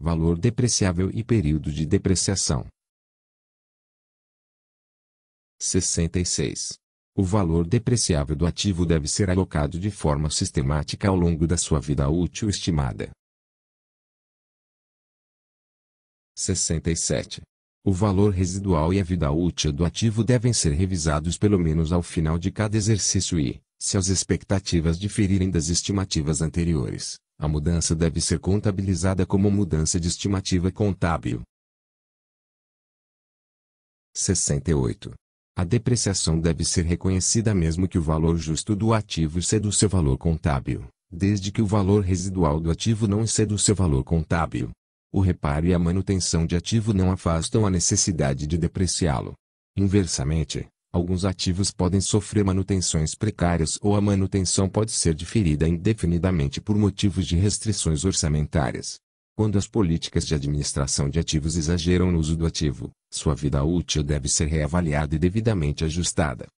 valor depreciável e período de depreciação. 66. O valor depreciável do ativo deve ser alocado de forma sistemática ao longo da sua vida útil estimada. 67. O valor residual e a vida útil do ativo devem ser revisados pelo menos ao final de cada exercício e, se as expectativas diferirem das estimativas anteriores, a mudança deve ser contabilizada como mudança de estimativa contábil. 68. A depreciação deve ser reconhecida mesmo que o valor justo do ativo ceda o seu valor contábil, desde que o valor residual do ativo não exceda o seu valor contábil. O reparo e a manutenção de ativo não afastam a necessidade de depreciá-lo. Inversamente, Alguns ativos podem sofrer manutenções precárias ou a manutenção pode ser diferida indefinidamente por motivos de restrições orçamentárias. Quando as políticas de administração de ativos exageram no uso do ativo, sua vida útil deve ser reavaliada e devidamente ajustada.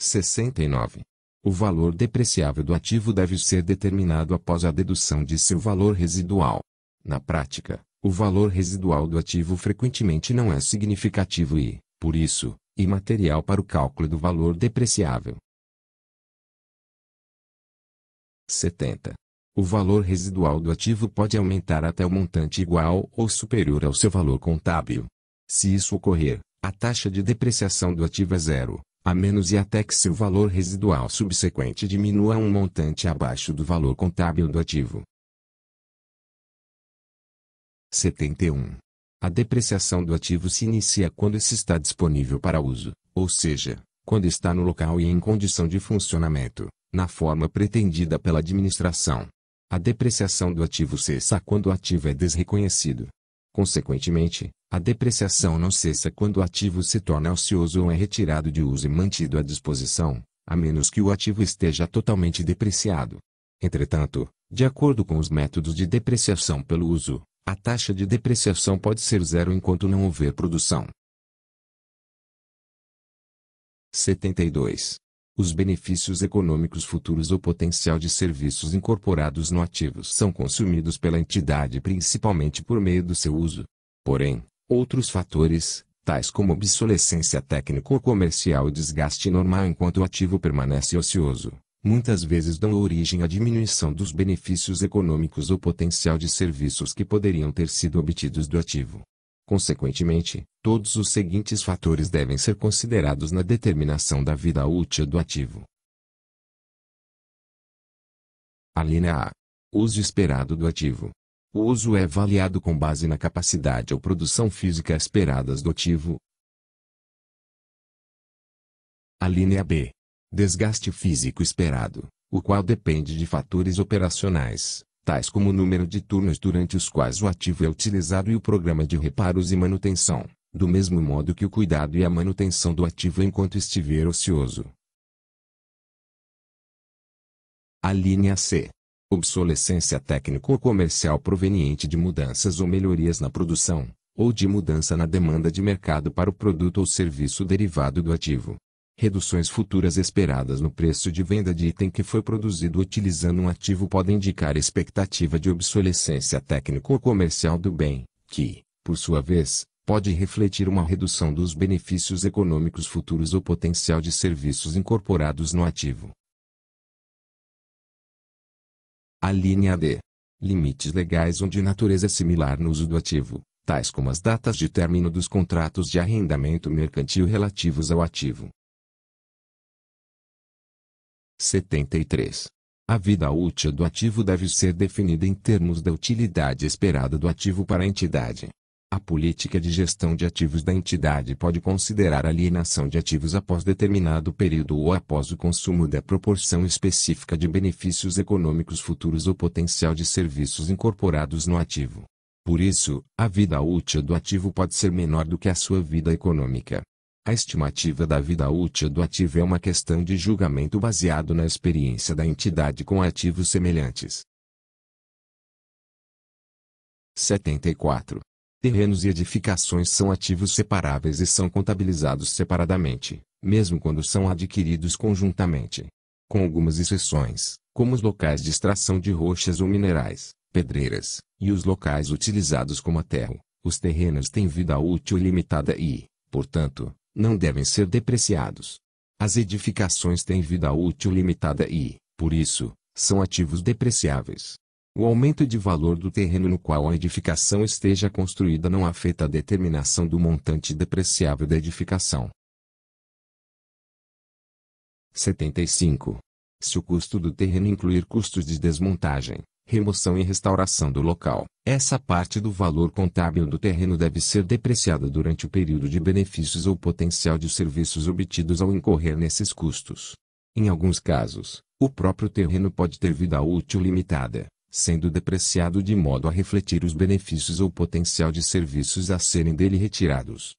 69. O valor depreciável do ativo deve ser determinado após a dedução de seu valor residual. Na prática, o valor residual do ativo frequentemente não é significativo e, por isso, imaterial para o cálculo do valor depreciável. 70. O valor residual do ativo pode aumentar até o um montante igual ou superior ao seu valor contábil. Se isso ocorrer, a taxa de depreciação do ativo é zero, a menos e até que seu valor residual subsequente diminua um montante abaixo do valor contábil do ativo. 71. A depreciação do ativo se inicia quando esse está disponível para uso, ou seja, quando está no local e em condição de funcionamento, na forma pretendida pela administração. A depreciação do ativo cessa quando o ativo é desreconhecido. Consequentemente, a depreciação não cessa quando o ativo se torna ocioso ou é retirado de uso e mantido à disposição, a menos que o ativo esteja totalmente depreciado. Entretanto, de acordo com os métodos de depreciação pelo uso, a taxa de depreciação pode ser zero enquanto não houver produção. 72. Os benefícios econômicos futuros ou potencial de serviços incorporados no ativo são consumidos pela entidade principalmente por meio do seu uso. Porém, outros fatores, tais como obsolescência técnica ou comercial e desgaste normal enquanto o ativo permanece ocioso, muitas vezes dão origem à diminuição dos benefícios econômicos ou potencial de serviços que poderiam ter sido obtidos do ativo. Consequentemente, todos os seguintes fatores devem ser considerados na determinação da vida útil do ativo. Alínea A. Uso esperado do ativo. O uso é avaliado com base na capacidade ou produção física esperadas do ativo. Alínea B desgaste físico esperado, o qual depende de fatores operacionais, tais como o número de turnos durante os quais o ativo é utilizado e o programa de reparos e manutenção, do mesmo modo que o cuidado e a manutenção do ativo enquanto estiver ocioso. A linha C. Obsolescência técnica ou comercial proveniente de mudanças ou melhorias na produção, ou de mudança na demanda de mercado para o produto ou serviço derivado do ativo. Reduções futuras esperadas no preço de venda de item que foi produzido utilizando um ativo podem indicar expectativa de obsolescência técnico ou comercial do bem, que, por sua vez, pode refletir uma redução dos benefícios econômicos futuros ou potencial de serviços incorporados no ativo. A linha D. Limites legais onde natureza é similar no uso do ativo, tais como as datas de término dos contratos de arrendamento mercantil relativos ao ativo, 73. A vida útil do ativo deve ser definida em termos da utilidade esperada do ativo para a entidade. A política de gestão de ativos da entidade pode considerar alienação de ativos após determinado período ou após o consumo da proporção específica de benefícios econômicos futuros ou potencial de serviços incorporados no ativo. Por isso, a vida útil do ativo pode ser menor do que a sua vida econômica. A estimativa da vida útil do ativo é uma questão de julgamento baseado na experiência da entidade com ativos semelhantes. 74. Terrenos e edificações são ativos separáveis e são contabilizados separadamente, mesmo quando são adquiridos conjuntamente. Com algumas exceções, como os locais de extração de rochas ou minerais, pedreiras, e os locais utilizados como aterro, os terrenos têm vida útil limitada e, portanto, não devem ser depreciados. As edificações têm vida útil limitada e, por isso, são ativos depreciáveis. O aumento de valor do terreno no qual a edificação esteja construída não afeta a determinação do montante depreciável da edificação. 75. Se o custo do terreno incluir custos de desmontagem, remoção e restauração do local. Essa parte do valor contábil do terreno deve ser depreciada durante o período de benefícios ou potencial de serviços obtidos ao incorrer nesses custos. Em alguns casos, o próprio terreno pode ter vida útil limitada, sendo depreciado de modo a refletir os benefícios ou potencial de serviços a serem dele retirados.